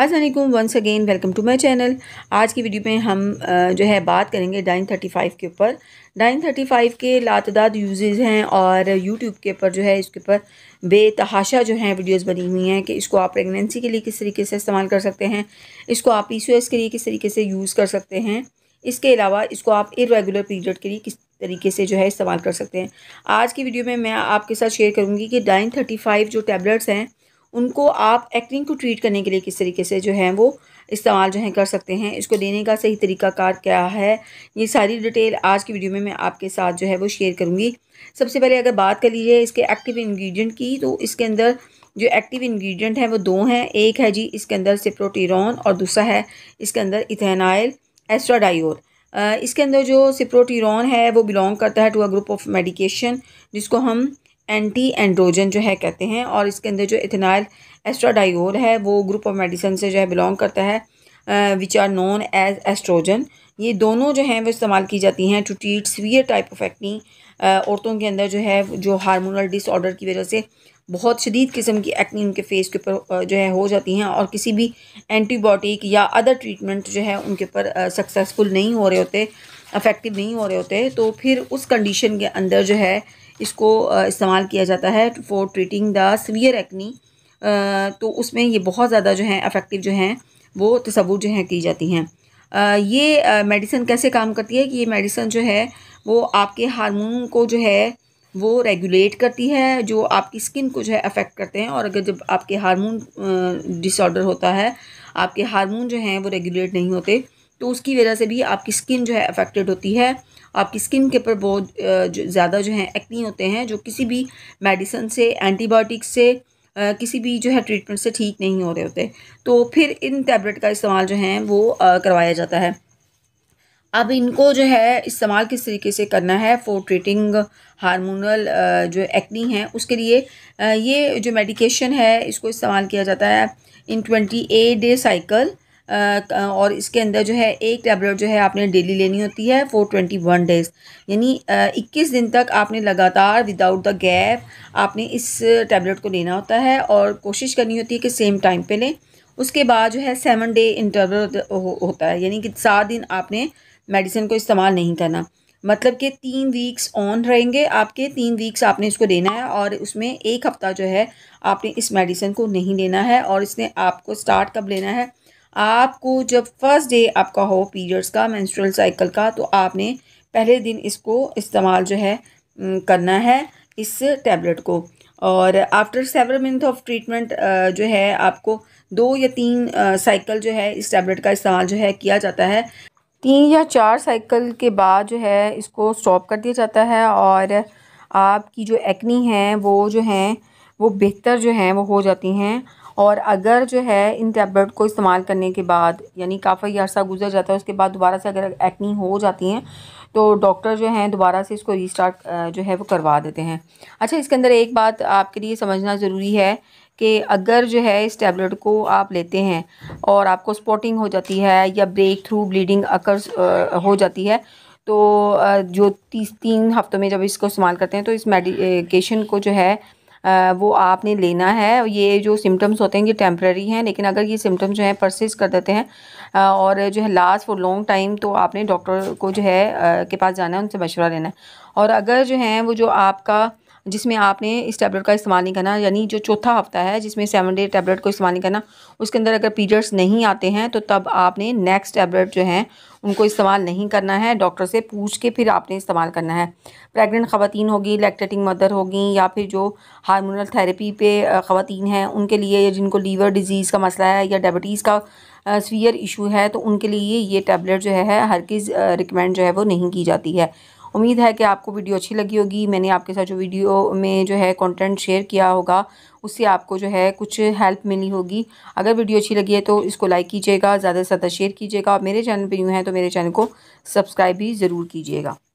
Aslam once again welcome to my channel आज की video में हम जो है बात करेंगे डाइन थर्टी फ़ाइव के ऊपर डाइन थर्टी फ़ाइव के लातदाद यूजेज़ हैं और यूट्यूब के ऊपर जो है इसके ऊपर बेतहाशा जो हैं वीडियोज़ बनी हुई हैं कि इसको आप प्रेगनेंसी के लिए किस तरीके से इस्तेमाल कर सकते हैं इसको आप पी के लिए किस तरीके से यूज़ कर सकते हैं इसके अलावा इसको आप इरेगुलर पीरियड के लिए किस तरीके से जो है इस्तेमाल कर सकते हैं आज की वीडियो में मैं आपके साथ शेयर करूँगी कि डाइन थर्टी फ़ाइव जो टैबलेट्स हैं उनको आप एक्टिंग को ट्रीट करने के लिए किस तरीके से जो है वो इस्तेमाल जो है कर सकते हैं इसको देने का सही तरीकाकार क्या है ये सारी डिटेल आज की वीडियो में मैं आपके साथ जो है वो शेयर करूँगी सबसे पहले अगर बात कर लीजिए इसके एक्टिव इन्ग्रीडियंट की तो इसके अंदर जो एक्टिव इन्ग्रीडियंट है वो दो हैं एक है जी इसके अंदर सिप्रोटीरॉन और दूसरा है इसके अंदर इथेनाइल एस्ट्राडाइल इसके अंदर जो सिप्रोटीरोन है वो बिलोंग करता है to a group of medication जिसको हम एंटी एंड्रोजन जो है कहते हैं और इसके अंदर जो इथेनाइल एस्ट्राडाइल है वो ग्रुप ऑफ मेडिसन से जो है बिलोंग करता है which are known as estrogen ये दोनों जो हैं वो इस्तेमाल की जाती हैं to treat severe type of acne औरतों के अंदर जो है जो हार्मोनल डिसऑर्डर की वजह से बहुत शदीद किस्म की एक्नी उनके फेस के ऊपर जो है हो जाती हैं और किसी भी एंटीबायोटिक या अदर ट्रीटमेंट जो है उनके ऊपर सक्सेसफुल नहीं हो रहे होते अफेक्टिव नहीं हो रहे होते तो फिर उस कंडीशन के अंदर जो है इसको इस्तेमाल किया जाता है for treating the severe acne तो उसमें ये बहुत ज़्यादा जो है अफेक्टिव जो हैं वो तस्वूर जो है की जाती हैं ये मेडिसन कैसे काम करती है कि ये मेडिसन जो है वो आपके हारमोन को जो है वो रेगुलेट करती है जो आपकी स्किन को जो है अफेक्ट करते हैं और अगर जब आपके हारमोन डिसऑर्डर होता है आपके हारमोन जो हैं वो रेगुलेट नहीं होते तो उसकी वजह से भी आपकी स्किन जो है अफेक्टेड होती है आपकी स्किन के ऊपर बहुत ज़्यादा जो है एक्नी होते हैं जो किसी भी मेडिसन से एंटीबायोटिक से किसी भी जो है ट्रीटमेंट से ठीक नहीं हो रहे होते तो फिर इन टैबलेट का इस्तेमाल जो है वो करवाया जाता है अब इनको जो है इस्तेमाल किस तरीके से करना है फॉर ट्रीटिंग हार्मोनल जो एक्नी है उसके लिए ये जो मेडिकेशन है इसको इस्तेमाल किया जाता है in twenty eight day cycle और इसके अंदर जो है एक टैबलेट जो है आपने डेली लेनी होती है फॉर ट्वेंटी वन डेज़ यानी इक्कीस दिन तक आपने लगातार विदाउट द गैप आपने इस टैबलेट को लेना होता है और कोशिश करनी होती है कि सेम टाइम पर लें उसके बाद जो है सेवन डे इंटरवल होता है यानी कि सात दिन आपने मेडिसिन को इस्तेमाल नहीं करना मतलब कि तीन वीक्स ऑन रहेंगे आपके तीन वीक्स आपने इसको देना है और उसमें एक हफ़्ता जो है आपने इस मेडिसिन को नहीं लेना है और इसने आपको स्टार्ट कब लेना है आपको जब फर्स्ट डे आपका हो पीरियड्स का मेंस्ट्रुअल साइकिल का तो आपने पहले दिन इसको इस्तेमाल जो है करना है इस टैबलेट को और after seven month of treatment जो है आपको दो या तीन साइकिल जो है इस टैबलेट का इस्तेमाल जो है किया जाता है तीन या चार साइकिल के बाद जो है इसको स्टॉप कर दिया जाता है और आपकी जो एक्नी है वो जो हैं वो बेहतर जो हैं वो हो जाती हैं और अगर जो है इन टैबलेट को इस्तेमाल करने के बाद यानी काफ़ी अर्सा गुजर जाता है उसके बाद दोबारा से अगर एक्नी हो जाती हैं तो डॉक्टर जो हैं दोबारा से इसको रीस्टार्ट जो है वो करवा देते हैं अच्छा इसके अंदर एक बात आपके लिए समझना ज़रूरी है कि अगर जो है इस टैबलेट को आप लेते हैं और आपको स्पॉटिंग हो जाती है या ब्रेक थ्रू ब्लीडिंग अकर्स हो जाती है तो जो तीस तीन हफ्तों में जब इसको इस्तेमाल करते हैं तो इस मेडिकेशन को जो है वो आपने लेना है ये जो सिम्टम्स होते हैं ये टेम्प्रेरी हैं लेकिन अगर ये सिम्टम्स जो है परसिस्ट कर देते हैं और जो है लास्ट फॉर लॉन्ग टाइम तो आपने डॉक्टर को जो है के पास जाना है उनसे मशवरा लेना है और अगर जो है वो जो आपका जिसमें आपने इस टैबलेट का इस्तेमाल नहीं करना यानी जो चौथा हफ्ता है जिसमें सेवन डे टैबलेट को इस्तेमाल नहीं करना उसके अंदर अगर पीरियड्स नहीं आते हैं तो तब आपने नेक्स्ट टैबलेट जो है उनको इस्तेमाल नहीं करना है डॉक्टर से पूछ के फिर आपने इस्तेमाल करना है प्रेग्नेंट ख़वान होगी लैक्टेटिंग मदर होगी या फिर जो हारमोनल थेरेपी पे ख़वान हैं उनके लिए या जिनको लीवर डिज़ीज़ का मसला है या डायबिटीज़ का सीवियर इशू है तो उनके लिए ये टैबलेट जो है हर किस रिकमेंड जो है वो नहीं की जाती है उम्मीद है कि आपको वीडियो अच्छी लगी होगी मैंने आपके साथ जो वीडियो में जो है कंटेंट शेयर किया होगा उससे आपको जो है कुछ हेल्प मिली होगी अगर वीडियो अच्छी लगी है तो इसको लाइक कीजिएगा ज़्यादा से ज़्यादा शेयर कीजिएगा और मेरे चैनल पर यूँ हैं तो मेरे चैनल को सब्सक्राइब भी ज़रूर कीजिएगा